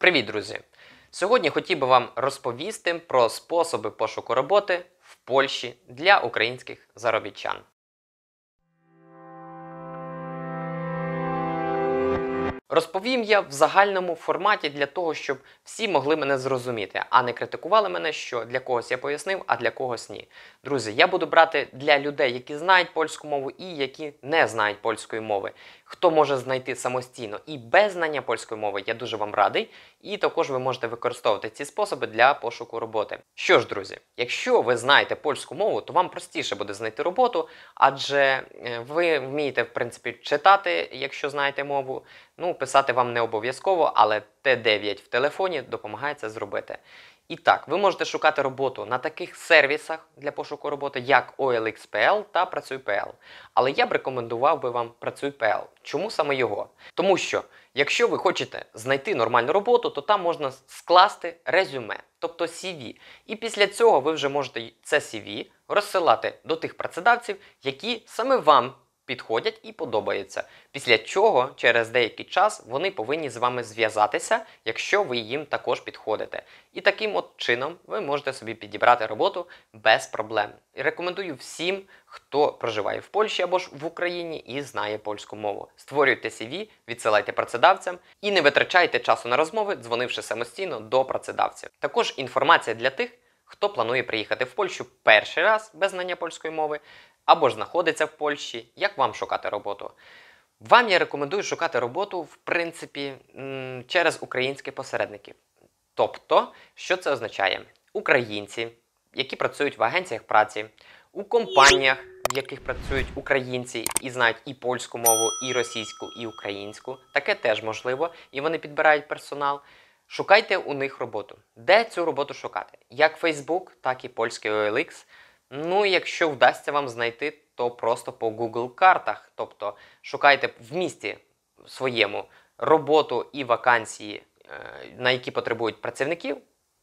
Привіт, друзі! Сьогодні хотів би вам розповісти про способи пошуку роботи в Польщі для українських заробітчан. Розповім я в загальному форматі для того, щоб всі могли мене зрозуміти, а не критикували мене, що для когось я пояснив, а для когось ні. Друзі, я буду брати для людей, які знають польську мову і які не знають польської мови. Хто може знайти самостійно і без знання польської мови, я дуже вам радий. І також ви можете використовувати ці способи для пошуку роботи. Що ж, друзі, якщо ви знаєте польську мову, то вам простіше буде знайти роботу, адже е, ви вмієте в принципі читати, якщо знаєте мову. Ну, писати вам не обов'язково, але Т9 в телефоні допомагає це зробити. І так, ви можете шукати роботу на таких сервісах для пошуку роботи, як OLX.pl та Працюй.pl. Але я б рекомендував би вам Працюй.pl. Чому саме його? Тому що, якщо ви хочете знайти нормальну роботу, то там можна скласти резюме, тобто CV. І після цього ви вже можете це CV розсилати до тих працедавців, які саме вам підходять і подобаються. Після чого через деякий час вони повинні з вами зв'язатися, якщо ви їм також підходите. І таким от чином ви можете собі підібрати роботу без проблем. І рекомендую всім, хто проживає в Польщі або ж в Україні і знає польську мову. Створюйте CV, відсилайте працедавцям і не витрачайте часу на розмови, дзвонивши самостійно до працедавців. Також інформація для тих хто планує приїхати в Польщу перший раз без знання польської мови, або ж знаходиться в Польщі, як вам шукати роботу. Вам я рекомендую шукати роботу, в принципі, через українські посередники. Тобто, що це означає? Українці, які працюють в агенціях праці, у компаніях, в яких працюють українці і знають і польську мову, і російську, і українську, таке теж можливо, і вони підбирають персонал. Шукайте у них роботу. Де цю роботу шукати? Як Facebook, так і польський OLX. Ну, якщо вдасться вам знайти, то просто по Google картах. Тобто шукайте в місті своєму роботу і вакансії, е, на які потребують працівників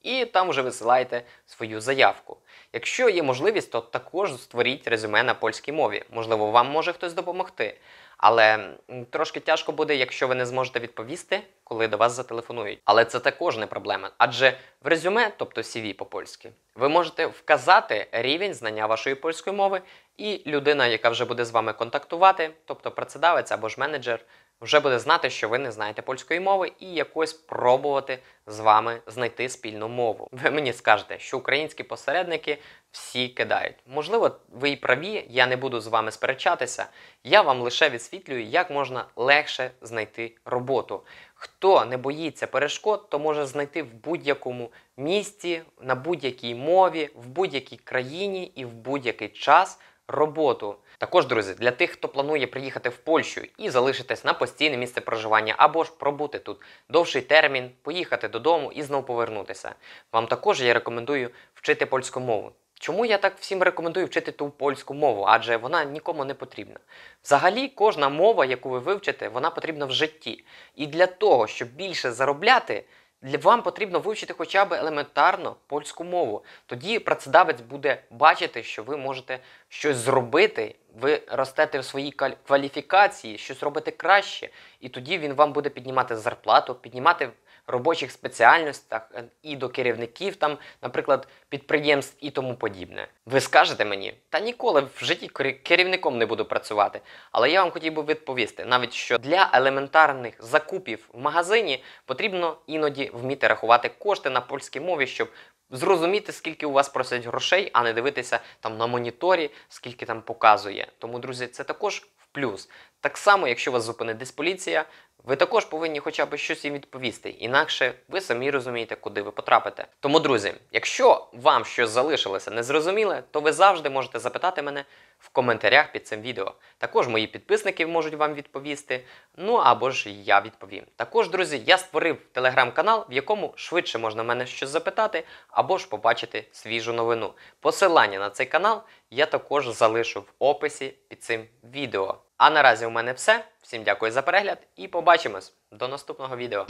і там вже висилаєте свою заявку. Якщо є можливість, то також створіть резюме на польській мові. Можливо, вам може хтось допомогти. Але трошки тяжко буде, якщо ви не зможете відповісти, коли до вас зателефонують. Але це також не проблема, адже в резюме, тобто CV по-польськи, ви можете вказати рівень знання вашої польської мови, і людина, яка вже буде з вами контактувати, тобто працедавець або ж менеджер, вже буде знати, що ви не знаєте польської мови, і якось пробувати з вами знайти спільну мову. Ви мені скажете, що українські посередники всі кидають. Можливо, ви і праві, я не буду з вами сперечатися. Я вам лише відсвітлюю, як можна легше знайти роботу. Хто не боїться перешкод, то може знайти в будь-якому місті, на будь-якій мові, в будь-якій країні і в будь-який час роботу. Також, друзі, для тих, хто планує приїхати в Польщу і залишитись на постійне місце проживання, або ж пробути тут довший термін, поїхати додому і знову повернутися. Вам також я рекомендую вчити польську мову. Чому я так всім рекомендую вчити ту польську мову, адже вона нікому не потрібна. Взагалі, кожна мова, яку ви вивчите, вона потрібна в житті. І для того, щоб більше заробляти, для вам потрібно вивчити хоча б елементарно польську мову. Тоді працедавець буде бачити, що ви можете щось зробити, ви ростете в своїй кваліфікації, щось робити краще, і тоді він вам буде піднімати зарплату, піднімати робочих спеціальностях е, і до керівників, там, наприклад, підприємств і тому подібне. Ви скажете мені, та ніколи в житті керівником не буду працювати. Але я вам хотів би відповісти, навіть що для елементарних закупів в магазині потрібно іноді вміти рахувати кошти на польській мові, щоб зрозуміти, скільки у вас просять грошей, а не дивитися там на моніторі, скільки там показує. Тому, друзі, це також в плюс. Так само, якщо вас зупинить десь поліція, ви також повинні хоча б щось їм відповісти, інакше ви самі розумієте, куди ви потрапите. Тому, друзі, якщо вам щось залишилося незрозуміле, то ви завжди можете запитати мене в коментарях під цим відео. Також мої підписники можуть вам відповісти. Ну або ж я відповім. Також, друзі, я створив телеграм-канал, в якому швидше можна мене щось запитати, або ж побачити свіжу новину. Посилання на цей канал я також залишу в описі під цим відео. А наразі у мене все. Всім дякую за перегляд і побачимось до наступного відео.